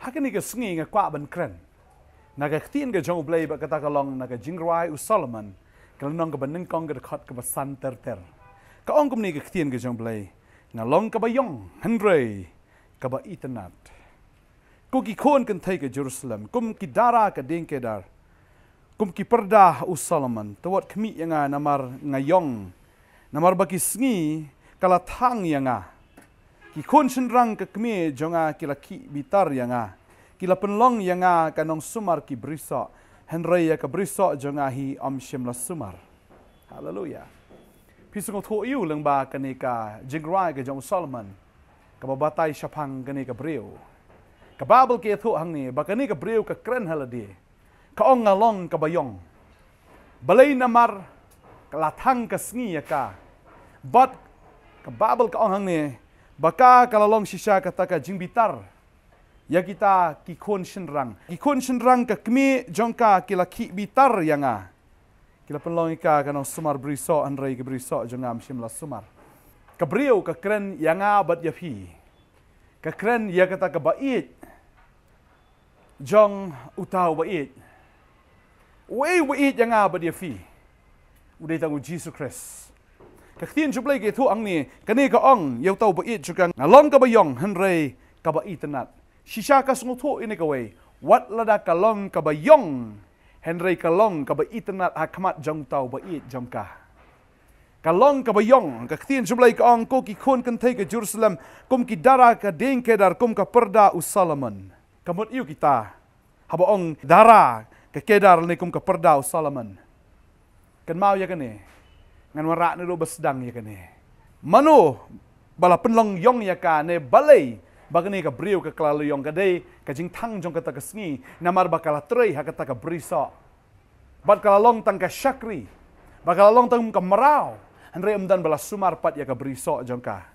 hakini ke sungi nga kwa ban kren na ka khtin ga jong blai ba kata ka long na ka jingrai u solomon kala nong ka ban nin kong ga khat ka ba san ter ter ka ong kum ni ga khtin ga jong blai na long ka ba yong hendrei ka ba itanat ku ki khon kan thai ka jerusalem kum ki dara ka ding ke dar kum ki perda u solomon tawat kmi yanga namar ngayong namar baki sungi kala thang yanga ki khon shin rang ka jonga ki ya ki bitar yanga ki la pen yanga kanong sumar ki brisa henre ya ka brisa jonga hi om shim sumar hallelujah pisong tho iu lang ba ka ne ka jong solomon ka ba shapang ka ne ka babel ke tho hang ne ba ka ne ka kren halade ka ong nga long ka bayong balai na mar ka ya ka but ka babel ka ong hang ne baka sisa shisha kataka jingbitar ya kita kikon senrang, kikon senrang ke kami jongka kila ki bitar yanga kila penlong ika kanong sumar briso andrei ke briso jongam melas sumar ka brio ka kren yanga abad yafi ka kren ya kata ka bait jong utau bait wei wei yanga abad yafi udah tangu jesus christ กทีนชุบเลยกี่ทุอังนี้กันนี่ก็อ่งเยาวเต้าบ่อีชุกันลองกับยองฮันเรกับอีตนัดชิชาก็สงทุอินกเววัดละดากลองกับยองฮันเรกะลองกับอีตนัดฮักมัดจงเต้าบ่อีจงกากะลองกับยองกทีนชุบเลยกอ่งกูกิคนกันเทกจบรสล็มกุมกิดารากับเดงเคดารกุมกับปรดาอุสซลมันกะมดอิวกิตาฮะบอ่องดารากับเคดารในกุมกับปรดาอุสซลมันกันมาอย่างนี้ ngan wara ne do besdang ya kene mano bala penlong yong ya ka ne balai bagani ka briu ka klalu yong ka dei ka jing thang jong kata ta ka sngi namar bakala trei ha ka ta ka bat kala long tang ka syakri bakala long tang ka merau han re umdan bala sumar pat ya ka briso jong ka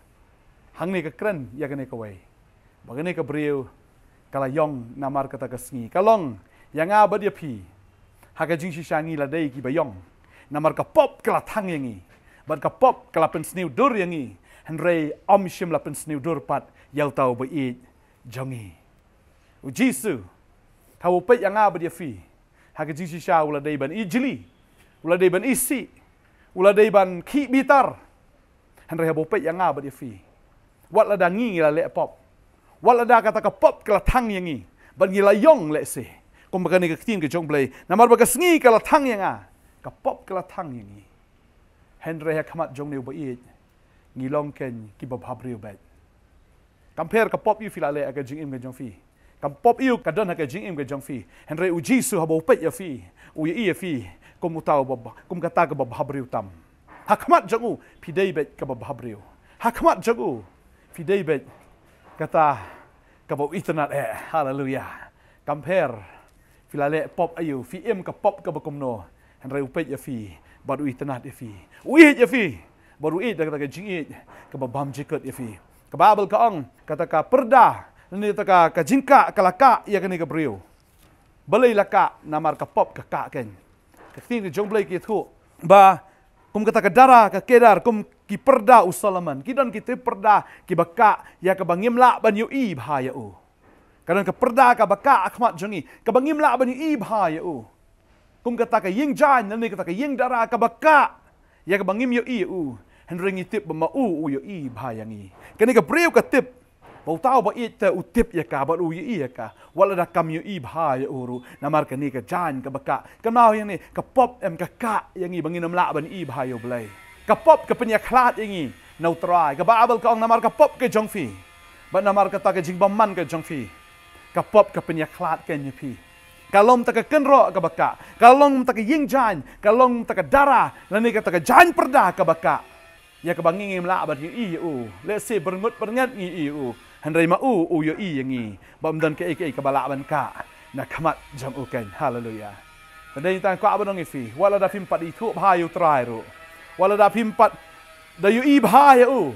hang ni ka kren ya kene ka wei bagani ka briu kala yong namar ka ta ka kalong yang abad ya pi ha ka jing shi shangi la ki ba namar ka pop kala thang yangi bat ka pop kala pen sniu dur yangi Henry om shim la pen sniu dur pat yel tau bo i jongi u jisu ta u pe yanga ba dia fi ha ka jisu sha u la dei ban i jili u la dei ban i si u la dei ban ki bitar henre bo pe yanga ba dia fi wat la dangi la le pop wat la da kata ka pop kala thang yangi ban gi la yong le se kom ba ka ni ka tim ke jong play namar ba ka sngi kala thang yanga กับป๊อปกระทั่งอย่างนี้เฮนรีขมัดจงเนวบอีดงีลองเกนกิบภาพเรียวแบดกัมเพร์กับป๊อปอีฟิลาเลอกับจิงอิมกับจงฟีกัมป๊อปอีกับดอนกับจิงอิมกับจงฟีเฮนรีอูจีสุฮับอุเปย์ฟีอูยีเอฟีกุมุตาวบบกุมกัตากับบภาพเรียวตัมฮักขมัดจงอูพีเดย์เบดกับบภาพเรียวฮักขมัดจงอูพีเดย์เบดกัตากับบอิสนาเอฮาเลลูยากัมเพร์ฟิลาเลป๊อปอายุฟีเอ็มกับป๊อปกับบกุมโนันไรอุปยฟีบารุอิตนาดฟีอุอิยฟีบารุอิดกตะกจิงอิดกับบัมจิกเกตฟีกับบาเบลกะองกตะกะเปรดานี่ตะกะกจิงกะกลักะยากันนี่กับเรียวบลัยลักะนามารกับปอบกะกะกันกับทีนี่จงบลัยกิทุบะคุมกตะกะดารากะเกดารคุมกิเปรดาอุสลามันกิดันกิเตเปรดากิบักะยากับบังยิมละบันยูอีบหายอู Kadang ke perda ke baka akhmat jengi. Ke bangim lah abani ibha ya uh. Kum kata ka ying jan nani kata ka ying dara ka baka ya ka bangim yo i u hendring itip ba ma u u yo i bhayangi kani ka breu ka tip bau tau ba it u tip ya ka ba u yo i ya ka wala da kam yo i bhay uru na mar ka ni ka jan ka baka ka mau yang ni ke pop em ka ka yang i banginom la ban i bhay yo blai ka pop ke penya khlat yang i na utrai ka ba abel ka ong na mar ka pop ke jong fi ba na mar ka ta ka jing ba man ka jong fi ka pop ka penya khlat ke nyi pi kalong taka kenro kebaka, kalau kalong taka ying jan, kalong taka dara, lani ka taka jan perda kebaka. Ya ka bangi ngi abad ngi iu, let's say berngut berngat ngi iu, hendai mau u u yo i ngi, ba mdan ka ike ka bala ka, na kamat jam uken, haleluya. Hendai ni tangan abad ngi fi, walau da fimpat itu bahaya bha walau trai ru, wala da fimpat da yu u,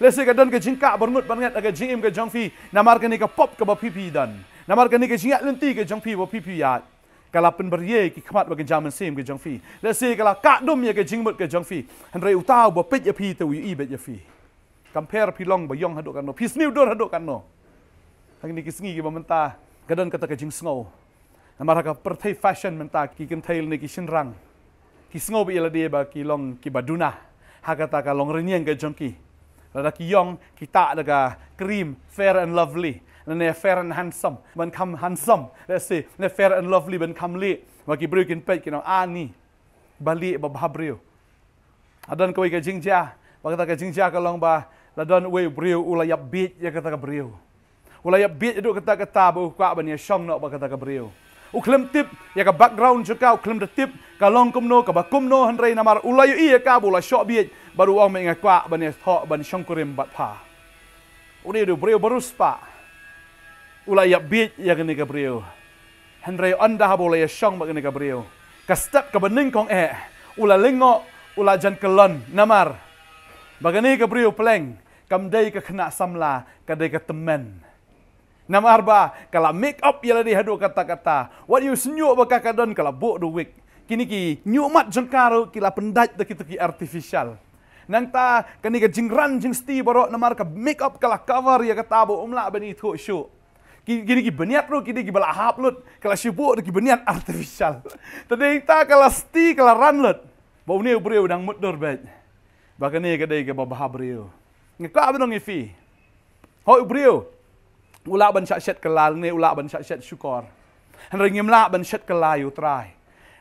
let's say ka dan ka jingka berngut berngat, aga jingim ka jang fi, na marga ni ka pop ka dan. Namar kini ke jingat lenti ke jong pi wo pi pi yat. Kala penberye ki khmat wa genjam ke jong fi. Le si kala kadum ya ke jingmut ke jong fi. Hendrai utau bo pit ya pi tu yu ibet ya fi. Kampere pi long ba yong hadok kan no. Pi sniw dur hadok kan no. Hang ni kisni sngi ki bamenta. kata ke jing sngau. Namar haka pertai fashion menta ki kentail ni ki shinrang. Ki sngau bi yaladie ba ki long ki baduna. Hakata ka long rinyeng ke jong ki. Lada kiyong kita ki tak cream fair and lovely and they're fair and handsome. When come handsome, let's say, they're fair and lovely when come late. Bagi beri kin pek, you know, ah ni, balik babah beri. Adon kau ikat jingja, bagi tak jingja kalong ba, ladon we beri ulayap bit, ya kata beri. Ulayap bit, aduk kata kata, bau kuak bani, syong nak bagi tak beri. Uklem tip, ya ke background juga, uklem de tip, kalong kumno, ke bakumno, hendrai namar, ulayu iya ka, bula syok bit, baru orang mengingat kuak bani, thok bani, syong kurim bat pa. Uri du beri, baru sepak. Ula ya bit ya ni Gabriel. Hendrai anda ha boleh ya syang bagi ni Gabriel. Ka step ka bening kong eh. Ula lengok, ula jan kelon, namar. Bagi ni Gabriel peleng. Kam day ka kena samla, ka day ka temen. Namar ba, kala make up yalah di hadu kata-kata. What you senyuk baka kadon, kala buk du wik. Kini ki, nyumat jengkaru, kila pendat da kita ki artificial. Nang ta, kani ka jingran jing sti barok namar ka make up kala cover ya kata bu umla bani tu syuk kini ki berniat lu kini ki belah hap Kalau kala sibu de berniat artificial tadi kita kalau sti kalau run lut ba ni ubre udang mudur ba ba ni ke dei ke ba bah bre yo ni ka abdo ngi fi ban sat set kelal ni ula ban sat set syukur han ringi mla ban sat kelayu trai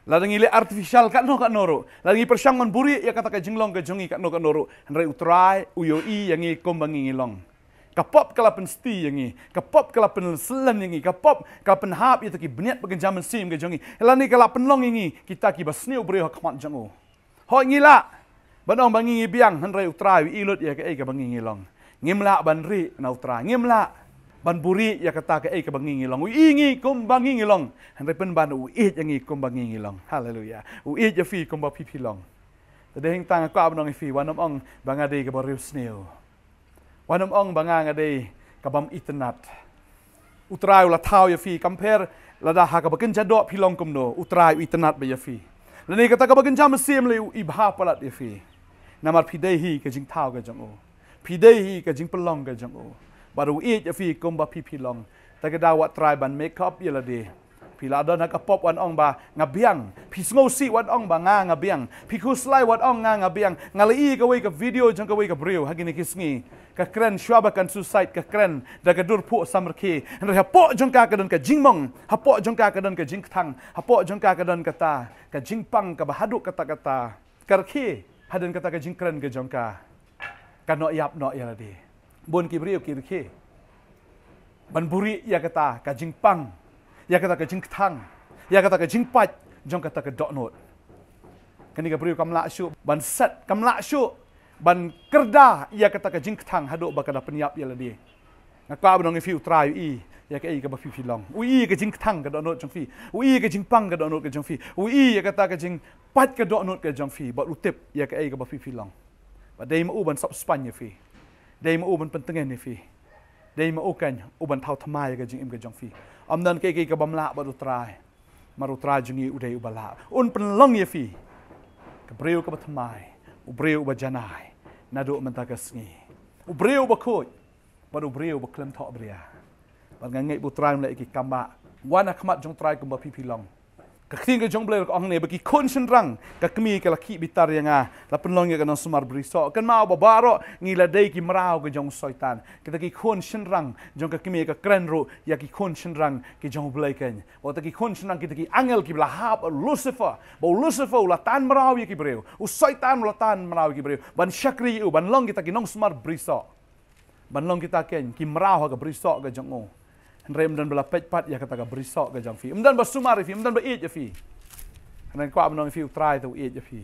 la ringi le artificial kat no kat noro la ringi persangon buri ia kata kejenglong kejengi kat jongi ka no ka noro han utrai uyo i yang i kombangi ngilong kapop kala pensti yang ini, kapop kala penselan yang ini, kapop kala penhap itu ki benyat pengejaman sim ke jengi. Ela ni kala penlong ini kita ki basni ubri hak mat jengu. Ho lah, Banong bangi ngi biang hendai utra wi ilut ya ke ke bangi ngi long. Ngimla banri na utra. Ngimla ban buri ya kata ke ke bangi ngi long. Wi ingi kum bangi ngi long. hendai pen ban u ih yang ngi kum bangi ngi long. hallelujah, U ih ya fi kum ba long. Tadi hingtang aku abang ngi fi wanom ong bangadi ke boriu sneu. วันอ่องบางางาะไกับบัมอิทนัดอุตรายุละเท้ายฟีกัมเพรละดาหากับกินจะโดพิลองกุมโนอุตรายุอิทนัดไปยฟีและนี่ก็ตะกับกินจะมเสียมเลยอิบฮาปลัดเยฟีนามาพีเดฮีกับจิงเท้ากับจังโอพีเดฮีกับจิงพิลองกับจังโอบารูอีเยฟีกุมบัพีพิลองแต่ก็ดาวัตรายบันเมคอัพยลเดพิลาดอนกับปอบวันอ่องบางาบเบียงพิสสงูซีวันอ่องบางางาบเบียงพิคุสไลวันอ่องงางัเบียงงาลีกับเวกับวิดีโอจังกับเวกับเรียวฮักกินกิสง ka kren shwaba kan suicide ka kren da ka dur pu samr ki ra ha po jong ka kadan ka jingmong ha po jong ka kadan ka jing ha po jong ka kadan ka ta ka jingpang ka bahadu ka ta ka ta kar ki hadan ka ta ka jing ka jong ka no yap no ya di bon ki bri ki ki ban buri ya ka ta ka jingpang ya ka ta ka jing ya ka ta ka jing pat jong ka ta ka dot note kani ka bri kam shu ban set kamla shu ban kerda ia kata ke jingkthang hadok ba kada penyap ia ladi ngak ba nong fi try i ia ke i ke ba fi fi long ui ke jingkthang ka donot jong fi ui ke jingpang ka donot ke jong fi ui ia kata ke jing pat ka donot ke jong fi ba utep ia ke i ke ba fi fi long ba dei ma uban sap span ye fi dei ma uban pentengen ni fi dei ma ukan uban thau thmai ke jing im ke jong fi am dan ke ke ka bamla ba utrai maru trai jingi udai ubala un pen long ye fi ke breu ke ba thmai ubreu ba janai นาดูมันตากสงอุบเรียวบกคบอุบเรียวบกเคลมทอบเรียบางงานงบุตรายมเลยกิกรรมะวันอคมัดจงตรายกุมบพีพีลอง ka khing ka jong blair ka ne baki kon shin rang ka kmi ka laki bitar yanga la penlong ka no sumar bri kan mau ba baro ngi la dei ki mrao ka jong soitan Kita taki kon shin rang jong ka kmi ka kren ro ya ki kon shin rang ke jong blair ken wa taki kon shin rang ki taki angel ki bla hab lucifer ba lucifer la tan merau ya ki breu u soitan la tan merau ki breu ban shakri u ban long ki taki nong sumar bri ban long kita ta ken ki mrao ka bri so jong rem dan bela pet pat ya kata ka brisok ke jang fi mdan ba sumari fi mdan ba it fi nan kwa mnon try to it fi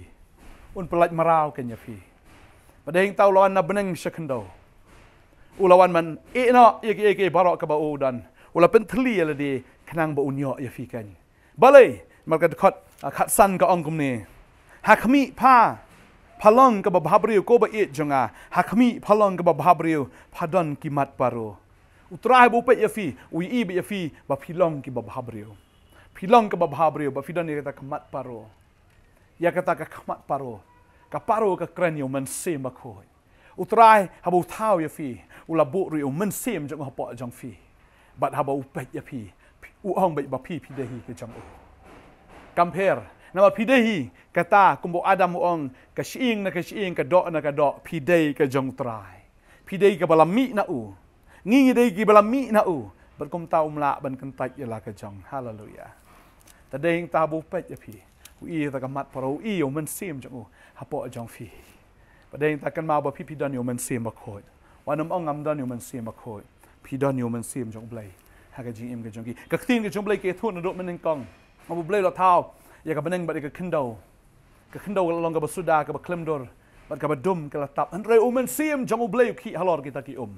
un pelat marau ke nya fi pada yang tahu lawan na beneng sekendau. ulawan man e no Iki ke ke barok ka dan ulah pen thli ya di kenang ba unyo ya fi kan bale maka kat ah, kat san ka ong ni hakmi pa palong kebab habriu kau ko jengah. hakmi palong kebab habriu padon ki mat u trahe bo pet yafi u i be yafi ba pilong ki bab habrio pilong ke bab habrio ba fidan kata kemat paro ya kata ka kemat paro ka paro ka kran yo men se makoi u trahe habu tau yafi u bu ri u men se jong hapo jong fi bat haba u pet yafi u ong be ba pi pi dehi ke jong compare nama pidehi kata kumbo adam ong ka shiing na ka shiing ka dok na ka dok pidei ka jong trai pidei ka balami na u ngi ngi dei gibala mi na u ber kom ta um la ban kan ta ye la ka jong haleluya ta dei ta bu pe ye pi u i ta ka mat pro u i yo men sim jong u ha po a jong fi ba dei ta kan ma ba pi pi dan yo men sim ba ko wa nam ong am dan yo men sim ba ko pi dan yo men sim jong blai ha ka ji im ka jong ki ka tin ka jong blai ke thu na do men kong ma bu blai lo tao ye ka beneng ba de ka kendo ka kendo ka long ka ba suda ka ba klem dor ba ka ba dum ka la tap an rei u men sim jong u blai ki halor kita ki um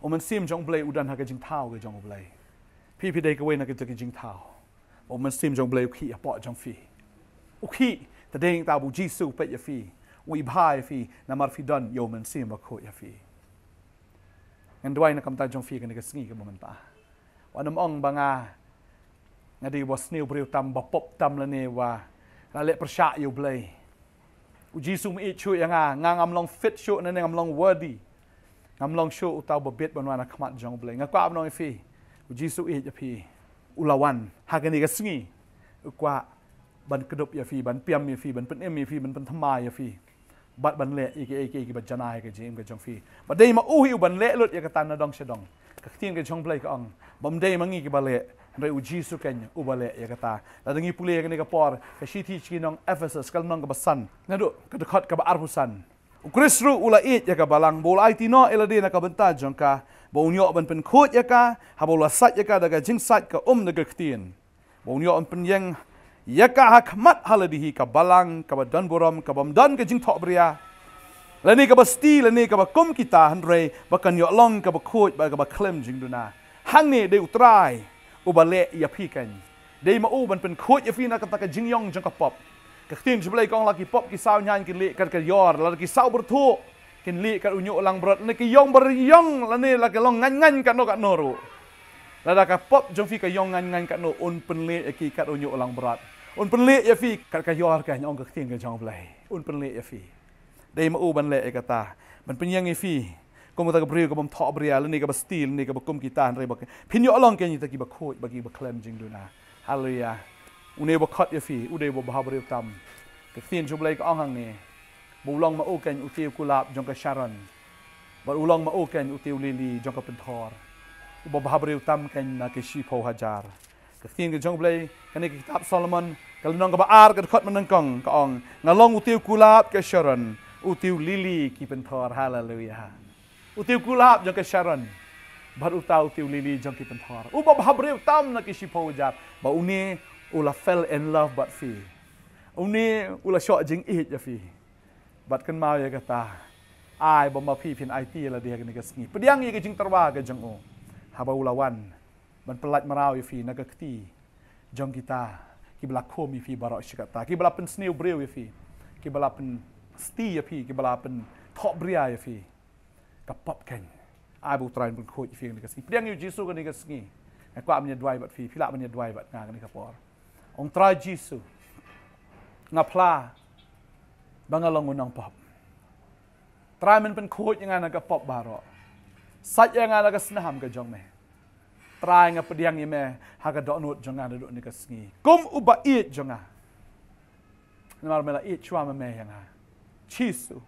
我们心中不累，无论那个经套个中不累，皮皮得个为那个这个经套，我们心中不累，气也不中飞，不气，他等到不接受不也飞，我一怕也飞，那么飞断，有我们心不苦也飞。ngan ha ya ya duai na kamta jong fi ka nega singi ka bumen pa wa nam ong banga ngadi was new bru tam ba pop tam la ne wa la le persha yu blai u jisu mi chu yanga ngang am long fit chu na ne am long worthy น้ำลองชูอุตาวบเบียดบนวานขมัดจงเบลงกว่าบนอยฟีอุจิสุเอจพีอุลาวันหากันอีกสิ่งกว่าบันกระดบยาฟีบันเปียมยาฟีบันเป็นเอ็มยาฟีบันเป็นธรรมายาฟีบัดบันเละอีกเอกอีกบัดจนายกับจิมกับจงฟีบัดได้มาอู้หิบันเละลุดยากตันนดองเชดองกัเที่นกับจงเบลกับองบัมได้มังอีกบันเละในอุจิสุกนอุบะเละยากตาแล้วดังนี้ปุเรกันในกระปอร์กัชีที่ชีนองเอเฟซัสกันนองกับบัสันนั่นดูกระดคดกับอาร์ุสัน U Kristru ula it ya ka balang bol ai ti no ela de na ka benta jong ka bo unyo ban pen khot ya ka ha bo la sat ya ka da ga jing sat ka um na ga khtien bo unyo an pen yang ya ka hak mat hala di hi ka balang ka ba dan borom ka bam dan ka jing thok bria la ni ka ba sti la ni ka ba kum kita han re ba kan yo long ka ba khot ba ka ba klem jing du na hang ni de utrai u ba le ya phi kan de ma u ban pen khot ya phi na ka ta ka jing yong jong ka pop กทิ้งชิบเลยกองลักิปปกิสาวนานกินลีกันกันยอร์ลักิสาวบรทุกินลีกันอุญโยลังบรดในกิยองบรยองลันี่ลักิลองงันงันกันโนกันโนรุลักกิปปจงฟีกันยองงันงันกันโนอุนเป็นลีกิกันอุญโยลังบรดอุนเป็นลีกิฟีกันกันยอร์กันยองกทิ้งกันจองเลยอุนเป็นลีกิฟีได้มาอูบันเลยเอกตามันเป็นยังไงฟีกูมาตะกบเรียกกับผมทอเบรียลนี่กับสตีลนี่กับกุมกิตาร์อะไรบอกพินโยลองเกนี่ตะกี้บักโคตบักกี้บักเคลมจริงดูนะฮาเลยาอุเนบขัดยฟีอุเดบบาบริวตัมกับทีนจุบเลยก็อ่างหงนี้บุลองมาโอเกนอุติวกุลาบจงกับชารันบุลองมาโอเกนอุติวลิลีจงกับเป็นทอร์อุบบาบริวตัมกันนักชีพโอฮจาร์กับทีนกับจงเลยกันในกิตาบซอลมอนกันนองกับอาร์กันขัดมันนังกองก็อ่องงาลองอุติวกุลาบกับชารันอุติวลิลีกีเป็นทอร์ฮาเลลูยาอุติวกุลาบจงกับชารันบัดอุตาอุติวลิลีจงกีเป็นทอร์อุบบาบริวตัมนักชีพโอฮจาร์บ่าวเนีอุลาเฟลเอ็นลาฟบัดฟีอุนี้อุลาชอบจิงอิจยาฟีบัดกันมาเยกตาอายบอมบาพี่พินไอตีละเดียกนี่ก็สิงประเดี๋ยงยีกจิงตรวากันจังโอฮาบาอุลาวันบัดเปลัดมาราวิฟีนักกตีจงกิตากิบลักโคมีฟีบารอชกตากิบลาเป็นสเนียวเบรียวิฟีกิบลาเป็นสตียาฟีกิบลาเป็นทอบเรียาฟีกับปอบแขนงอายบุตรายมุนโคติฟีนี่ก็สิงประเดี๋ยงยีจิสุกันนี่ก็สิงแต่ความมันยัดวายบัดฟีพิละมันยดไว้บัดงานนนี่ครพอ ang tra Jesu nga pla ba nga langon ng pop. Tra man pan kuhot nga nagapop baro. Sat nga nagasinaham ka jong me. Tra nga padiyang ime haga donut jong nga nadu ni kasngi. Kum uba iit jong nga. Namar mela iit chua me me nga. Chisu.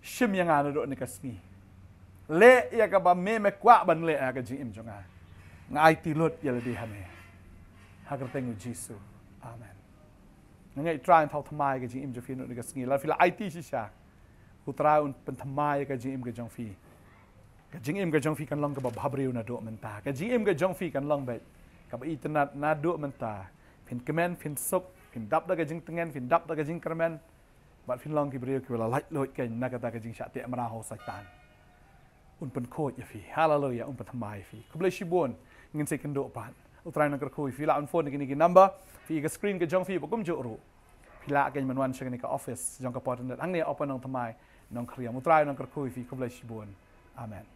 Shim yang nga nadu ni kasngi. Le iya ka ba me me kwa ban le aga jing im jong nga. Nga ay tilot yaladihan me. Eh ha gyda thing o'r try Amen. Nyn ni'n draen thaw tymau gyda jim jyffi nhw'n gysgu. Lai ffila aiti si sia. Hw draen pen tymau gyda jim gyda jyng ffi. im gyda jyng kan long kebab bhabriw na do menta. Gyda jyng im gyda jyng kan long bet. Gyda i na do menta. Fin kemen, fin sŵp, fin dap da tengen, fin tyngen, fyn kermen. da gyda Bat fyn long kibriu gyda light lwyt kain na gyda gyda jyng siat di saitan. Un pen ya fi. Hallelujah, un pen tymau fi. Kwblai si bwon, ngin sy'n kan gyndo'r bant. อุตรายนักคุยฟิลาอันโฟนกินกินนัมเบอร์ฟีกับสกรีนกับจังฟีบกุมจุรุฟิลาเกนมันวันเชกนิกับออฟฟิศจังกับปอร์ตันเดอร์ทั้งนี้อัปนองทำไมน้องเครียมอุตรายนักคุยฟีคุบเลชิบุนอเมน